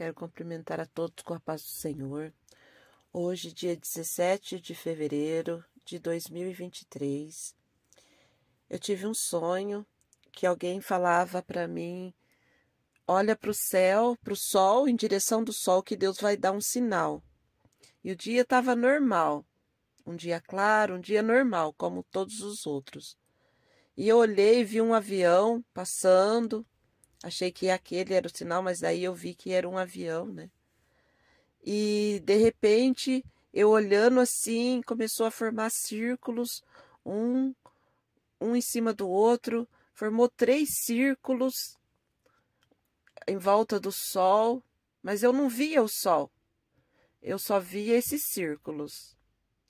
Quero cumprimentar a todos com a paz do Senhor. Hoje, dia 17 de fevereiro de 2023, eu tive um sonho que alguém falava para mim: olha para o céu, para o sol, em direção do sol, que Deus vai dar um sinal. E o dia estava normal, um dia claro, um dia normal, como todos os outros. E eu olhei e vi um avião passando, Achei que aquele era o sinal, mas daí eu vi que era um avião, né? E de repente, eu olhando assim, começou a formar círculos, um um em cima do outro, formou três círculos em volta do sol, mas eu não via o sol. Eu só via esses círculos.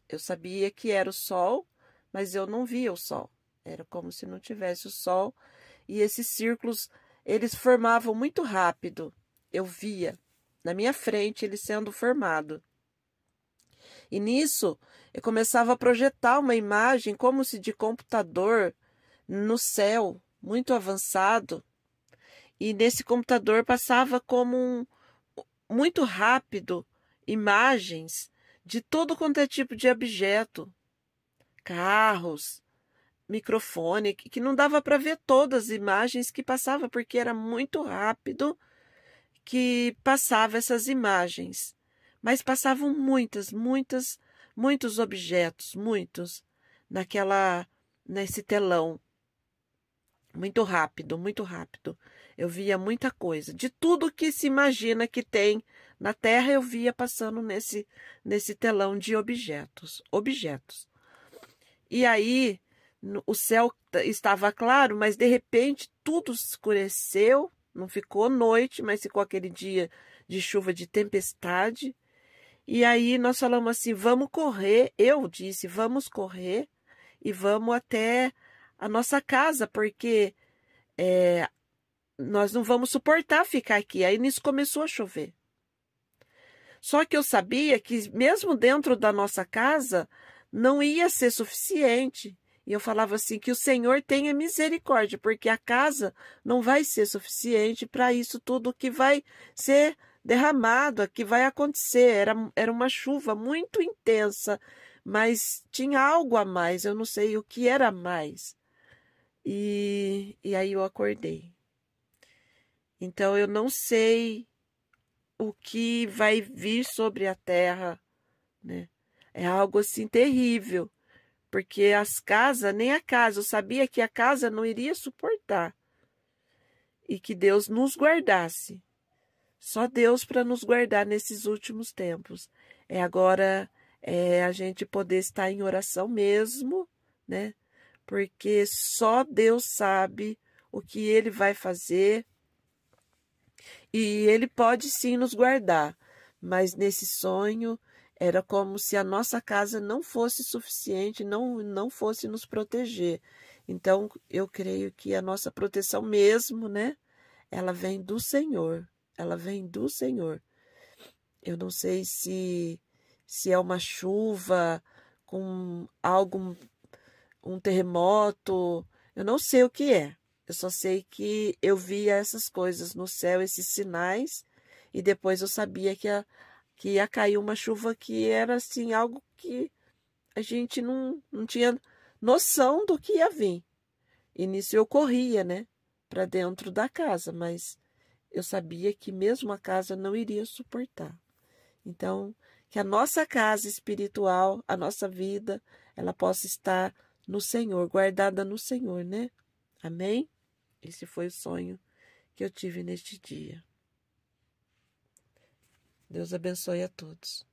Eu sabia que era o sol, mas eu não via o sol. Era como se não tivesse o sol e esses círculos eles formavam muito rápido. Eu via na minha frente ele sendo formado. E nisso eu começava a projetar uma imagem como se de computador no céu, muito avançado. E nesse computador passava como um, muito rápido imagens de todo quanto é tipo de objeto, carros, microfone, que não dava para ver todas as imagens que passava, porque era muito rápido que passava essas imagens. Mas passavam muitas, muitas, muitos objetos, muitos, naquela, nesse telão. Muito rápido, muito rápido. Eu via muita coisa. De tudo que se imagina que tem na Terra, eu via passando nesse, nesse telão de objetos. Objetos. E aí, o céu estava claro, mas de repente tudo escureceu, não ficou noite, mas ficou aquele dia de chuva de tempestade. E aí nós falamos assim: vamos correr. Eu disse: vamos correr e vamos até a nossa casa, porque é, nós não vamos suportar ficar aqui. Aí nisso começou a chover. Só que eu sabia que, mesmo dentro da nossa casa, não ia ser suficiente. E eu falava assim: que o Senhor tenha misericórdia, porque a casa não vai ser suficiente para isso tudo que vai ser derramado, que vai acontecer. Era, era uma chuva muito intensa, mas tinha algo a mais, eu não sei o que era mais. E, e aí eu acordei. Então eu não sei o que vai vir sobre a terra, né? É algo assim terrível porque as casas, nem a casa, eu sabia que a casa não iria suportar. E que Deus nos guardasse. Só Deus para nos guardar nesses últimos tempos. É agora é, a gente poder estar em oração mesmo, né? Porque só Deus sabe o que ele vai fazer. E ele pode sim nos guardar, mas nesse sonho era como se a nossa casa não fosse suficiente, não, não fosse nos proteger. Então, eu creio que a nossa proteção mesmo, né? Ela vem do Senhor. Ela vem do Senhor. Eu não sei se, se é uma chuva com algo, um terremoto. Eu não sei o que é. Eu só sei que eu via essas coisas no céu, esses sinais, e depois eu sabia que a, que ia cair uma chuva que era assim algo que a gente não, não tinha noção do que ia vir. E nisso eu corria, né, para dentro da casa, mas eu sabia que mesmo a casa não iria suportar. Então, que a nossa casa espiritual, a nossa vida, ela possa estar no Senhor, guardada no Senhor, né? Amém? Esse foi o sonho que eu tive neste dia. Deus abençoe a todos.